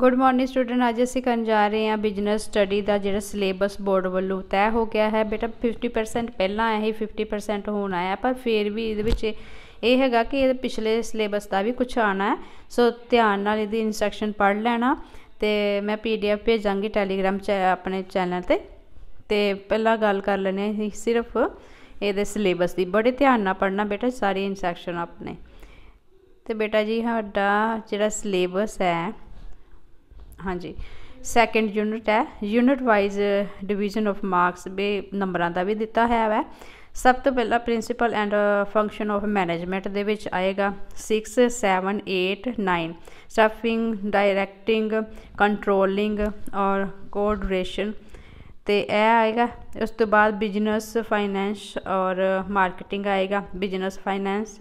good morning student ਅੱਜ ਅਸੀਂ ਕਰਨ ਜਾ ਰਹੇ ਹਾਂ ਬਿਜ਼ਨਸ ਸਟੱਡੀ ਦਾ ਜਿਹੜਾ ਸਿਲੇਬਸ ਬੋਰਡ ਵੱਲੋਂ ਤੈਅ ਹੋ ਗਿਆ ਹੈ ਬੇਟਾ 50% ਪਹਿਲਾਂ ਹੈ ਇਹ 50% ਹੋਣਾ ਹੈ ਪਰ ਫਿਰ ਵੀ ਇਹਦੇ ਵਿੱਚ ਇਹ ਹੈਗਾ ਕਿ ਇਹ ਪਿਛਲੇ ਸਿਲੇਬਸ ਦਾ ਵੀ ਕੁਝ ਆਣਾ ਹੈ ਸੋ ਧਿਆਨ ਨਾਲ ਇਹਦੀ ਇਨਸਟਰਕਸ਼ਨ ਪੜ੍ਹ ਲੈਣਾ ਤੇ ਮੈਂ ਪੀਡੀਐਫ ਭੇਜਾਂਗੀ ਟੈਲੀਗ੍ਰਾਮ ਚ ਆਪਣੇ ਚੈਨਲ ਤੇ ਤੇ ਪਹਿਲਾਂ ਗੱਲ ਕਰ ਲੈਣੇ ਸਿਰਫ ਇਹਦੇ ਸਿਲੇਬਸ ਦੀ ਬੜੇ ਧਿਆਨ ਨਾਲ ਪੜ੍ਹਨਾ ਬੇਟਾ ਸਾਰੀ ਇਨਸਟਰਕਸ਼ਨ ਆਪਣੇ ਤੇ ਬੇਟਾ ਜੀ ਸਾਡਾ ਜਿਹੜਾ ਸਿਲੇਬਸ ਹੈ ਹਾਂਜੀ ਸੈਕੰਡ ਯੂਨਿਟ ਹੈ unit wise division of marks ਬੇ ਨੰਬਰਾਂ ਦਾ ਵੀ ਦਿੱਤਾ ਹੋਇਆ ਹੈ ਸਭ ਤੋਂ ਪਹਿਲਾਂ principal and function of management ਦੇ ਵਿੱਚ ਆਏਗਾ 6 7 8 9 ਸਟਫਿੰਗ ਡਾਇਰੈਕਟਿੰਗ ਕੰਟਰੋਲਿੰਗ ਔਰ ਕੋਆਰਡੀਨੇਸ਼ਨ ਤੇ ਇਹ ਆਏਗਾ ਉਸ ਤੋਂ ਬਾਅਦ ਬਿਜ਼ਨਸ ਫਾਈਨੈਂਸ ਔਰ ਮਾਰਕੀਟਿੰਗ ਆਏਗਾ ਬਿਜ਼ਨਸ ਫਾਈਨੈਂਸ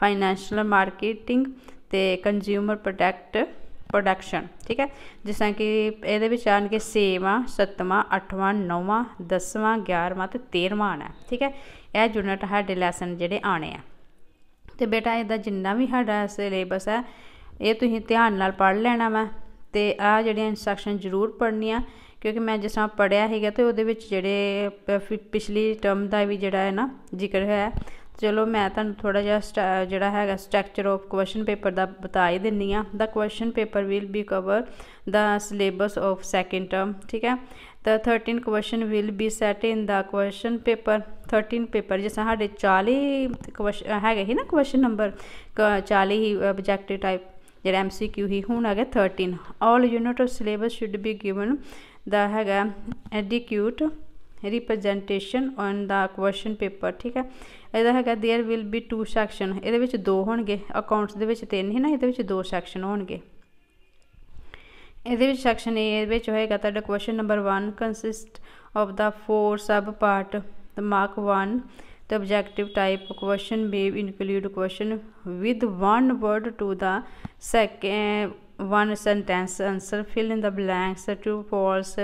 ਫਾਈਨੈਂਸ਼ੀਅਲ ਮਾਰਕੀਟਿੰਗ ਤੇ ਕੰਜ਼ਿਊਮਰ ਪ੍ਰੋਡਕਟ ਪ੍ਰੋਡਕਸ਼ਨ ਠੀਕ ਹੈ ਜਿਸ ਤਰ੍ਹਾਂ ਕਿ ਇਹਦੇ ਵਿੱਚ ਆਣ ਕੇ 7ਵਾਂ 7ਵਾਂ 8ਵਾਂ 9ਵਾਂ 10ਵਾਂ 11ਵਾਂ ਤੇ 13ਵਾਂ ਆਣਾ ਠੀਕ ਹੈ ਇਹ ਯੂਨਿਟ ਸਾਡੇ ਲੈਸਨ ਜਿਹੜੇ ਆਣੇ ਆ ਤੇ ਬੇਟਾ ਇਹਦਾ ਜਿੰਨਾ ਵੀ ਸਾਡਾ ਸਿਲੇਬਸ ਹੈ ਇਹ ਤੁਸੀਂ ਧਿਆਨ ਨਾਲ ਪੜ੍ਹ ਲੈਣਾ ਵਾ ਤੇ ਆ ਜਿਹੜੀਆਂ ਇਨਸਟਰਕਸ਼ਨ ਜ਼ਰੂਰ ਪੜ੍ਹਨੀਆਂ ਕਿਉਂਕਿ ਮੈਂ ਜਿਸ ਤਰ੍ਹਾਂ ਪੜਿਆ ਹੈਗਾ ਤੇ ਉਹਦੇ ਵਿੱਚ ਜਿਹੜੇ ਪਿਛਲੀ ਟਰਮ ਦਾ ਵੀ ਜਿਹੜਾ ਹੈ ਨਾ ਜ਼ਿਕਰ ਹੈ ਚਲੋ ਮੈਂ ਤੁਹਾਨੂੰ ਥੋੜਾ ਜਿਹਾ ਜਿਹੜਾ ਹੈਗਾ ਸਟਰਕਚਰ ਆਫ ਕੁਐਸਚਨ ਪੇਪਰ ਦਾ ਬਤਾ ਹੀ ਦਿੰਨੀ ਆ the question paper will be cover the syllabus of second term ਠੀਕ ਹੈ ਤਾਂ 13 question will be set in the question paper 13 paper ਜਿਸ ਸਾਡੇ 40 ਕੁਐਸਚਨ ਹੈਗੇ ਹੀ ਨਾ ਕੁਐਸਚਨ ਨੰਬਰ 40 ਹੀ ਆਬਜੈਕਟਿਵ ਟਾਈਪ ਜਿਹੜਾ ਐਮਸੀਕਿਊ ਹੀ ਹੁਣ ਆ ਗਿਆ 13 all unit of syllabus should be given the ਹੈਗਾ adequate representation on the question paper ਠੀਕ ਹੈ ਇਹਦਾ ਹੈਗਾ there will be two section ਇਹਦੇ ਵਿੱਚ ਦੋ ਹੋਣਗੇ ਅਕਾਊਂਟਸ ਦੇ ਵਿੱਚ ਤਿੰਨ ਹੀ ਨਾ ਇਹਦੇ ਵਿੱਚ ਦੋ ਸੈਕਸ਼ਨ ਹੋਣਗੇ ਇਹਦੇ ਵਿੱਚ ਸੈਕਸ਼ਨ ਏ ਇਹਦੇ ਵਿੱਚ ਹੋਏਗਾ ਤੁਹਾਡਾ question number 1 consist of the four sub part the mark 1 the objective type question may include question with one word to the second one sentence answer fill in the blanks true false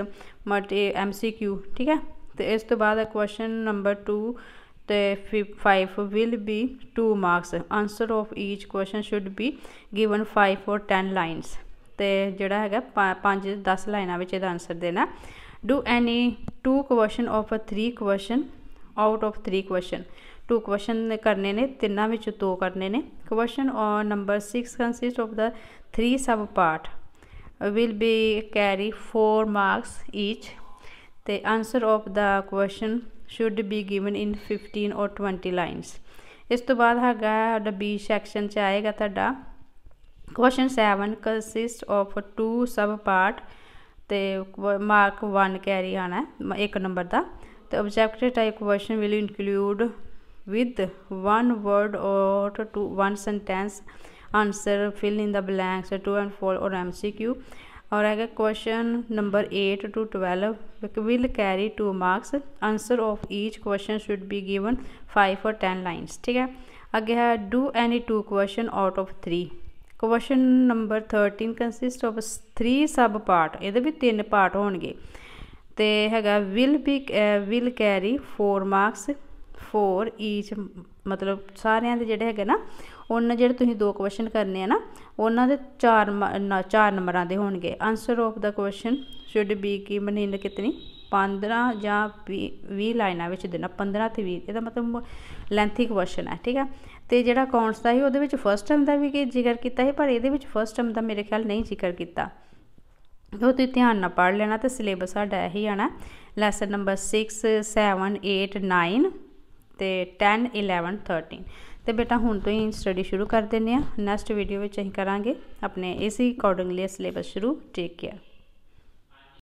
multi mcq ठीक है ਤੇ ਇਸ ਤੋਂ ਬਾਅਦ question number 2 ਤੇ 5 will be 2 marks answer of each question should be given 5 or 10 lines ਤੇ ਜਿਹੜਾ ਹੈਗਾ 5 10 ਲਾਈਨਾਂ ਵਿੱਚ ਇਹਦਾ ਆਨਸਰ ਦੇਣਾ do any 2 question of a 3 question out of 3 question two question ਕਰਨੇ ਨੇ ਤਿੰਨਾਂ ਵਿੱਚ ਦੋ ਕਰਨੇ ਨੇ question number 6 consist of the 3 sub part will be carry 4 marks each the answer of the question should be given in 15 or 20 lines is to baad haga da b section ch aayega tadda question 7 consist of two sub part ਤੇ mark 1 carry ਆਣਾ ਇੱਕ ਨੰਬਰ ਦਾ ਤੇ objective type question will include with one word or two one sentence answer fill in the blanks two and four or mcq ਔਰ ਹੈਗਾ question number 8 to 12 will carry 2 marks answer of each question should be given 5 or 10 lines ਠੀਕ ਹੈ ਅੱਗੇ ਹੈ do any two question out of 3 question number 13 consist of 3 sub part ਇਹਦੇ ਵੀ ਤਿੰਨ ਪਾਰਟ ਹੋਣਗੇ ਤੇ ਹੈਗਾ will be will carry 4 marks for each ਮਤਲਬ ਸਾਰਿਆਂ ਦੇ ਜਿਹੜੇ ਹੈਗੇ ਨਾ ਉਹਨਾਂ ਜਿਹੜੇ ਤੁਸੀਂ ਦੋ ਕੁਐਸਚਨ ਕਰਨੇ ਆ ਨਾ ਉਹਨਾਂ ਦੇ ਚਾਰ ਚਾਰ ਨੰਬਰਾਂ ਦੇ ਹੋਣਗੇ answer of the question should be ਕੀ ਮਨਿੰਦ ਕਿਤਨੀ 15 ਜਾਂ 20 ਲਾਈਨਾਂ ਵਿੱਚ ਦੇਣਾ 15 ਤੇ 20 ਇਹਦਾ ਮਤਲਬ ਲੈਂਥੀ ਕੁਐਸਚਨ ਹੈ ਠੀਕ ਹੈ ਤੇ ਜਿਹੜਾ ਅਕਾਊਂਟਸ ਦਾ ਹੀ ਉਹਦੇ ਵਿੱਚ ਫਰਸਟ ਟਰਮ ਦਾ ਵੀ ਕਿ ਜ਼ਿਕਰ ਕੀਤਾ ਹੈ ਪਰ ਇਹਦੇ ਵਿੱਚ ਫਰਸਟ ਟਰਮ ਦਾ ਮੇਰੇ ਖਿਆਲ ਨਹੀਂ ਜ਼ਿਕਰ ਕੀਤਾ ਉਹ ਤੁਸੀਂ ਧਿਆਨ ਨਾਲ ਪੜ੍ਹ ਲੈਣਾ ਤੇ ਸਿਲੇਬਸ ਸਾਡਾ ਇਹੀ ਆਣਾ ਲੈਸਨ ਨੰਬਰ 6 7 8 9 ਤੇ 10 11 13 ਤੇ ਬੇਟਾ ਹੁਣ ਤੋਂ ਹੀ ਸਟੱਡੀ ਸ਼ੁਰੂ ਕਰ ਦਿੰਨੇ ਆ ਨੈਕਸਟ ਵੀਡੀਓ ਵਿੱਚ ਅਸੀਂ ਕਰਾਂਗੇ ਆਪਣੇ ਇਸੇ ਅਕੋਰਡਿੰਗਲੀ ਸਿਲੇਬਸ ਸ਼ੁਰੂ ਟੇਕ ਕੇਅਰ